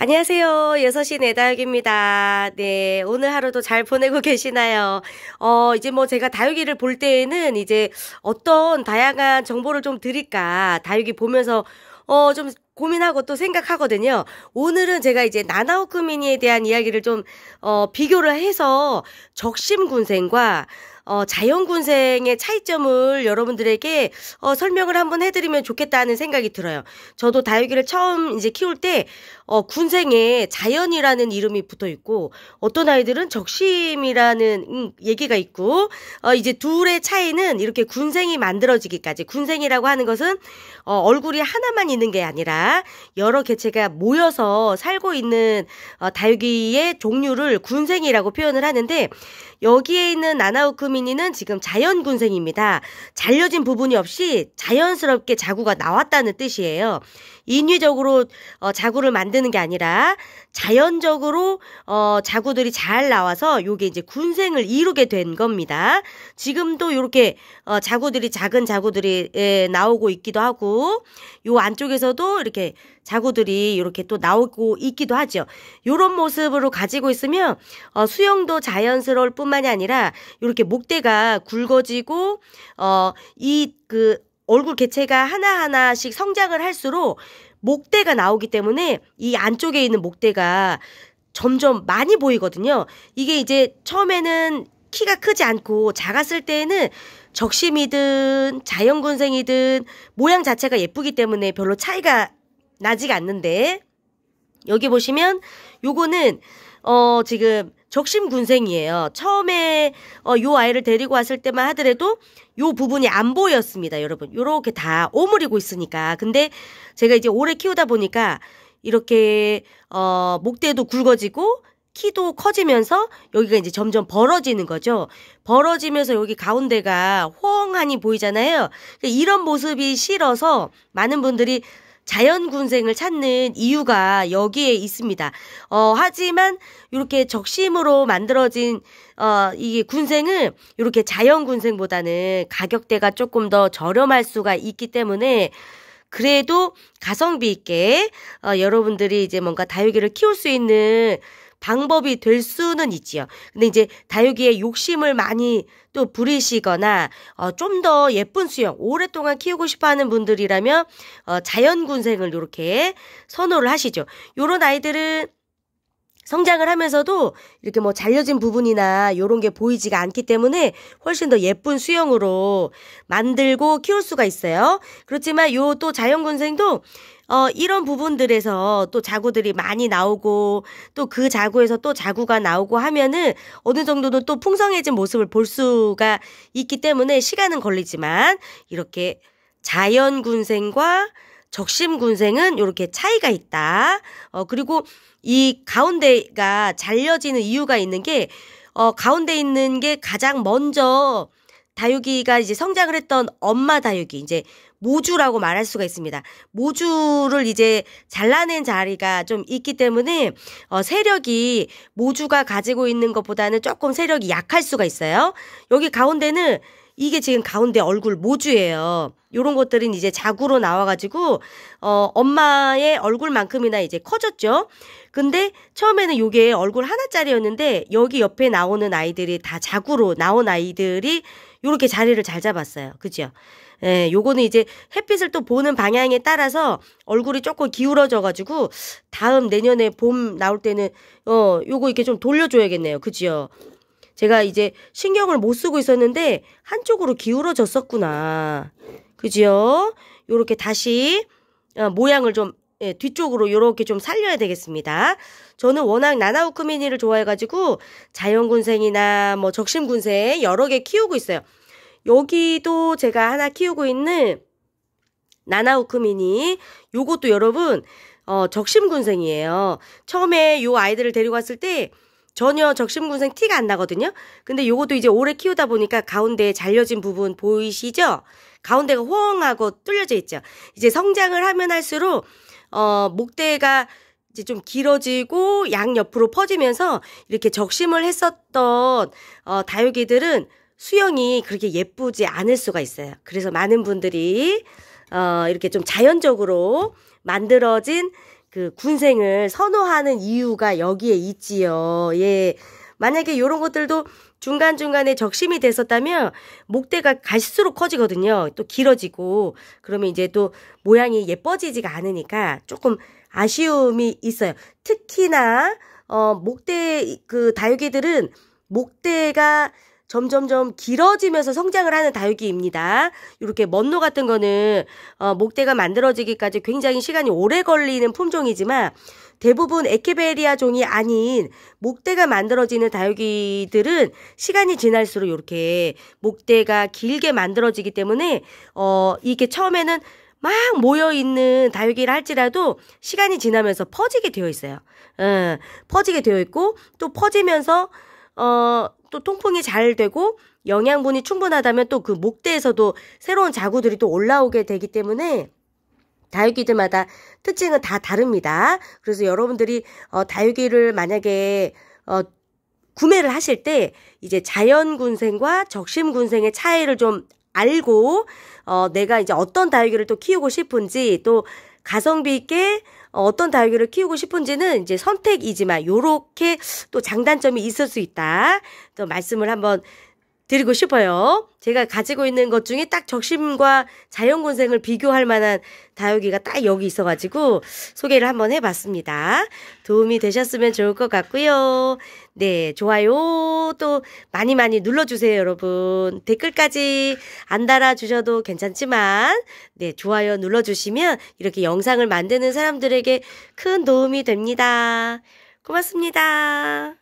안녕하세요. 6시 내다육입니다. 네, 오늘 하루도 잘 보내고 계시나요? 어, 이제 뭐 제가 다육이를 볼 때에는 이제 어떤 다양한 정보를 좀 드릴까. 다육이 보면서 어, 좀 고민하고 또 생각하거든요. 오늘은 제가 이제 나나오크미니에 대한 이야기를 좀, 어, 비교를 해서 적심군생과 어, 자연군생의 차이점을 여러분들에게 어, 설명을 한번 해드리면 좋겠다는 생각이 들어요. 저도 다육이를 처음 이제 키울 때 어, 군생에 자연이라는 이름이 붙어 있고 어떤 아이들은 적심이라는 음, 얘기가 있고 어, 이제 둘의 차이는 이렇게 군생이 만들어지기까지 군생이라고 하는 것은 어, 얼굴이 하나만 있는 게 아니라 여러 개체가 모여서 살고 있는 어, 다육이의 종류를 군생이라고 표현을 하는데 여기에 있는 나나우크미 미니는 지금 자연군생입니다. 잘려진 부분이 없이 자연스럽게 자구가 나왔다는 뜻이에요. 인위적으로 어, 자구를 만드는 게 아니라 자연적으로 어, 자구들이 잘 나와서 요게 이제 군생을 이루게 된 겁니다. 지금도 요렇게 어, 자구들이 작은 자구들이 예, 나오고 있기도 하고 요 안쪽에서도 이렇게 자구들이 이렇게 또 나오고 있기도 하죠. 요런 모습으로 가지고 있으면 어, 수영도 자연스러울 뿐만이 아니라 이렇게 목대가 굵어지고 어, 이그 얼굴 개체가 하나하나씩 성장을 할수록 목대가 나오기 때문에 이 안쪽에 있는 목대가 점점 많이 보이거든요. 이게 이제 처음에는 키가 크지 않고 작았을 때에는 적심이든 자연군생이든 모양 자체가 예쁘기 때문에 별로 차이가 나지가 않는데 여기 보시면 요거는 어, 지금 적심군생이에요. 처음에 어, 요 아이를 데리고 왔을 때만 하더라도 요 부분이 안 보였습니다, 여러분. 요렇게 다 오므리고 있으니까. 근데 제가 이제 오래 키우다 보니까 이렇게 어, 목대도 굵어지고 키도 커지면서 여기가 이제 점점 벌어지는 거죠. 벌어지면서 여기 가운데가 호황하니 보이잖아요. 그러니까 이런 모습이 싫어서 많은 분들이 자연군생을 찾는 이유가 여기에 있습니다. 어, 하지만 이렇게 적심으로 만들어진 어, 이게 군생은 이렇게 자연군생보다는 가격대가 조금 더 저렴할 수가 있기 때문에 그래도 가성비 있게 어, 여러분들이 이제 뭔가 다육이를 키울 수 있는 방법이 될 수는 있지요. 근데 이제 다육이의 욕심을 많이 또 부리시거나 어, 좀 더 예쁜 수영 오랫동안 키우고 싶어하는 분들이라면 어, 자연군생을 이렇게 선호를 하시죠. 요런 아이들은 성장을 하면서도 이렇게 뭐 잘려진 부분이나 요런 게 보이지가 않기 때문에 훨씬 더 예쁜 수영으로 만들고 키울 수가 있어요. 그렇지만 요 또 자연군생도 어, 이런 부분들에서 또 자구들이 많이 나오고 또 그 자구에서 또 자구가 나오고 하면은 어느 정도는 또 풍성해진 모습을 볼 수가 있기 때문에 시간은 걸리지만 이렇게 자연군생과 적심군생은 이렇게 차이가 있다. 어, 그리고 이 가운데가 잘려지는 이유가 있는 게, 어, 가운데 있는 게 가장 먼저 다육이가 이제 성장을 했던 엄마 다육이, 이제 모주라고 말할 수가 있습니다. 모주를 이제 잘라낸 자리가 좀 있기 때문에 어, 세력이 모주가 가지고 있는 것보다는 조금 세력이 약할 수가 있어요. 여기 가운데는 이게 지금 가운데 얼굴 모주예요. 요런 것들은 이제 자구로 나와가지고 어 엄마의 얼굴만큼이나 이제 커졌죠. 근데 처음에는 요게 얼굴 하나짜리였는데 여기 옆에 나오는 아이들이 다 자구로 나온 아이들이 요렇게 자리를 잘 잡았어요. 그죠? 예, 요거는 이제 햇빛을 또 보는 방향에 따라서 얼굴이 조금 기울어져가지고 다음 내년에 봄 나올 때는 어 요거 이렇게 좀 돌려줘야겠네요. 그죠 제가 이제 신경을 못 쓰고 있었는데 한쪽으로 기울어졌었구나. 그지요? 요렇게 다시 어, 모양을 좀 예, 뒤쪽으로 요렇게 좀 살려야 되겠습니다. 저는 워낙 나나우크미니를 좋아해가지고 자연군생이나 뭐 적심군생 여러 개 키우고 있어요. 여기도 제가 하나 키우고 있는 나나우크미니 요것도 여러분 어, 적심군생이에요. 처음에 요 아이들을 데리고 왔을 때 전혀 적심군생 티가 안 나거든요. 근데 요것도 이제 오래 키우다 보니까 가운데에 잘려진 부분 보이시죠? 가운데가 호응하고 뚫려져 있죠. 이제 성장을 하면 할수록 어 목대가 이제 좀 길어지고 양 옆으로 퍼지면서 이렇게 적심을 했었던 어 다육이들은 수영이 그렇게 예쁘지 않을 수가 있어요. 그래서 많은 분들이 어 이렇게 좀 자연적으로 만들어진 그 군생을 선호하는 이유가 여기에 있지요. 예. 만약에 요런 것들도 중간중간에 적심이 됐었다면 목대가 갈수록 커지거든요. 또 길어지고 그러면 이제 또 모양이 예뻐지지가 않으니까 조금 아쉬움이 있어요. 특히나 어 목대 그 다육이들은 목대가 점점점 길어지면서 성장을 하는 다육이입니다. 이렇게 먼노 같은 거는 어, 목대가 만들어지기까지 굉장히 시간이 오래 걸리는 품종이지만 대부분 에케베리아 종이 아닌 목대가 만들어지는 다육이들은 시간이 지날수록 이렇게 목대가 길게 만들어지기 때문에 어 이게 처음에는 막 모여 있는 다육이를 할지라도 시간이 지나면서 퍼지게 되어 있어요. 음, 퍼지게 되어 있고 또 퍼지면서 어또 통풍이 잘 되고 영양분이 충분하다면 또 그 목대에서도 새로운 자구들이 또 올라오게 되기 때문에 다육이들마다 특징은 다 다릅니다. 그래서 여러분들이 어, 다육이를 만약에 어, 구매를 하실 때 이제 자연군생과 적심군생의 차이를 좀 알고 어, 내가 이제 어떤 다육이를 또 키우고 싶은지 또 가성비 있게 어떤 달걀을 키우고 싶은지는 이제 선택이지만 요렇게 또 장단점이 있을 수 있다. 또 말씀을 한번 드리고 싶어요. 제가 가지고 있는 것 중에 딱 적심과 자연곤생을 비교할 만한 다육이가 딱 여기 있어가지고 소개를 한번 해봤습니다. 도움이 되셨으면 좋을 것 같고요. 네, 좋아요 또 많이 많이 눌러주세요, 여러분. 댓글까지 안 달아주셔도 괜찮지만, 네, 좋아요 눌러주시면 이렇게 영상을 만드는 사람들에게 큰 도움이 됩니다. 고맙습니다.